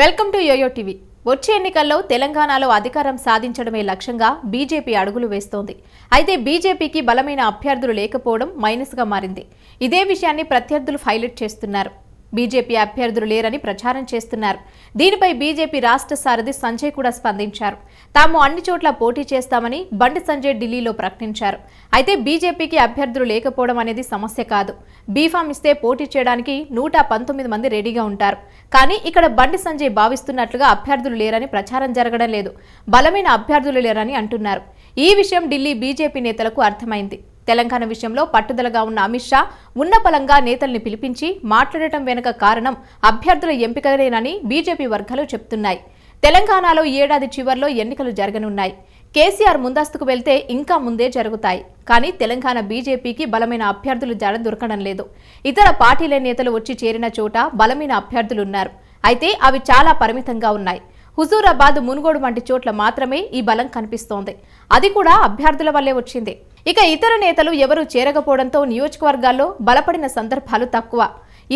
welcome to yo-yo TV వచ్చే ఎన్నికల్లో తెలంగాణలో అధికారం సాధించడమే లక్ష్యంగా బీజేపీ అడుగులు వేస్తోంది అయితే బీజేపీకి బలమైన అభ్యర్థులు లేకపోవడం మైనస్గా మారింది ఇదే విషయాన్ని ప్రత్యర్థులు హైలైట్ చేస్తున్నారు బీజేపీ అభ్యర్థులు లేరని ప్రచారం చేస్తున్నారు దీనిపై బీజేపీ రాష్ట్ర సారథి సంజయ్ కూడా స్పందించారు తాము అన్ని చోట్ల పోటీ చేస్తామని బండి సంజయ్ ఢిల్లీలో ప్రకటించారు అయితే బీజేపీకి అభ్యర్థులు లేకపోవడం అనేది సమస్య కాదు బీఫామ్ ఇస్తే పోటీ చేయడానికి నూట పంతొమ్మిది మంది రెడీగా ఉంటారు కానీ ఇక్కడ బండి సంజయ్ భావిస్తున్నట్లుగా అభ్యర్థులు లేరని ప్రచారం జరగడం లేదు బలమైన అభ్యర్థులు లేరని అంటున్నారు ఈ విషయం ఢిల్లీ బీజేపీ నేతలకు అర్థమైంది తెలంగాణ విషయంలో పట్టుదలగా ఉన్న అమిత్ షా ఉన్నపలంగా నేతల్ని పిలిపించి మాట్లాడటం వెనుక కారణం అభ్యర్థుల ఎంపికలేనని బీజేపీ వర్గాలు చెప్తున్నాయి తెలంగాణలో ఏడాది చివరిలో ఎన్నికలు జరగనున్నాయి కేసీఆర్ ముందస్తుకు వెళ్తే ఇంకా ముందే జరుగుతాయి కానీ తెలంగాణ బీజేపీకి బలమైన అభ్యర్థులు జడ దొరకడం లేదు ఇతర పార్టీల నేతలు వచ్చి చేరిన చోట బలమైన అభ్యర్థులు ఉన్నారు అయితే అవి చాలా పరిమితంగా ఉన్నాయి హుజూరాబాద్ మునుగోడు వంటి చోట్ల మాత్రమే ఈ బలం కనిపిస్తోంది అది కూడా అభ్యర్థుల వల్లే వచ్చింది ఇక ఇతర నేతలు ఎవరూ చేరకపోవడంతో నియోజకవర్గాల్లో బలపడిన సందర్భాలు తక్కువ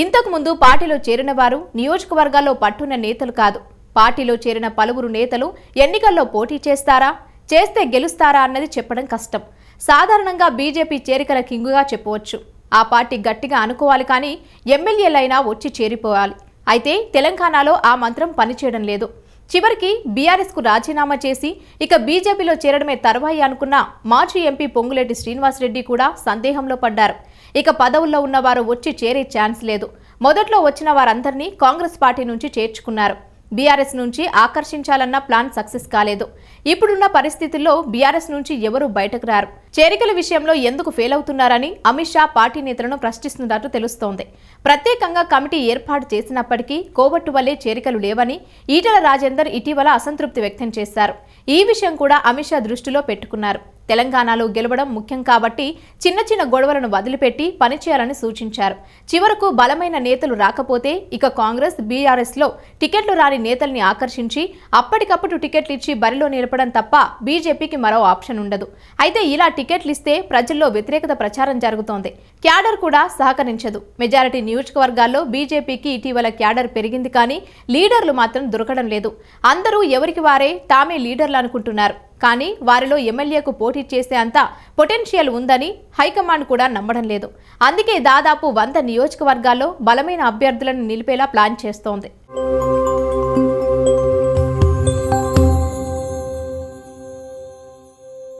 ఇంతకు ముందు పార్టీలో చేరిన వారు నియోజకవర్గాల్లో పట్టున్న నేతలు కాదు పార్టీలో చేరిన పలువురు నేతలు ఎన్నికల్లో పోటీ చేస్తారా చేస్తే గెలుస్తారా అన్నది చెప్పడం కష్టం సాధారణంగా బీజేపీ చేరికల కింగుగా చెప్పవచ్చు ఆ పార్టీ గట్టిగా అనుకోవాలి కానీ ఎమ్మెల్యేలైనా వచ్చి చేరిపోవాలి అయితే తెలంగాణలో ఆ మంత్రం పనిచేయడం లేదు చివరికి బీఆర్ఎస్కు రాజీనామా చేసి ఇక బీజేపీలో చేరడమే తర్వాయి అనుకున్న మాజీ ఎంపీ పొంగులేటి శ్రీనివాసరెడ్డి కూడా సందేహంలో పడ్డారు ఇక పదవుల్లో ఉన్నవారు వచ్చి చేరే ఛాన్స్ లేదు మొదట్లో వచ్చిన వారందరినీ కాంగ్రెస్ పార్టీ నుంచి చేర్చుకున్నారు బీఆర్ఎస్ నుంచి ఆకర్షించాలన్న ప్లాన్ సక్సెస్ కాలేదు ఇప్పుడున్న పరిస్థితుల్లో బీఆర్ఎస్ నుంచి ఎవరూ బయటకు రారు చేరికల విషయంలో ఎందుకు ఫెయిల్ అవుతున్నారని అమిత్ షా పార్టీ నేతలను ప్రశ్నిస్తున్నట్లు తెలుస్తోంది ప్రత్యేకంగా కమిటీ ఏర్పాటు చేసినప్పటికీ కోవట్టు వల్లే చేరికలు లేవని ఈటల రాజేందర్ ఇటీవల అసంతృప్తి వ్యక్తం చేశారు ఈ విషయం కూడా అమిత్ షా దృష్టిలో పెట్టుకున్నారు తెలంగాణలో గెలవడం ముఖ్యం కాబట్టి చిన్న చిన్న గొడవలను వదిలిపెట్టి పనిచేయాలని సూచించారు చివరకు బలమైన నేతలు రాకపోతే ఇక కాంగ్రెస్ బీఆర్ఎస్లో టికెట్లు రాని నేతల్ని ఆకర్షించి అప్పటికప్పుడు టికెట్లు ఇచ్చి బరిలో నిలపడం తప్ప బీజేపీకి మరో ఆప్షన్ ఉండదు అయితే ఇలా టికెట్లు ఇస్తే ప్రజల్లో వ్యతిరేకత ప్రచారం జరుగుతోంది క్యాడర్ కూడా సహకరించదు మెజారిటీ నియోజకవర్గాల్లో బీజేపీకి ఇటీవల క్యాడర్ పెరిగింది కానీ లీడర్లు మాత్రం దొరకడం లేదు అందరూ ఎవరికి వారే తామే లీడర్లు అనుకుంటున్నారు కానీ వారిలో ఎమ్మెల్యేకు పోటీ చేసే అంత పొటెన్షియల్ ఉందని హైకమాండ్ కూడా నమ్మడం లేదు అందుకే దాదాపు వంద నియోజకవర్గాల్లో బలమైన అభ్యర్థులను నిలిపేలా ప్లాన్ చేస్తోంది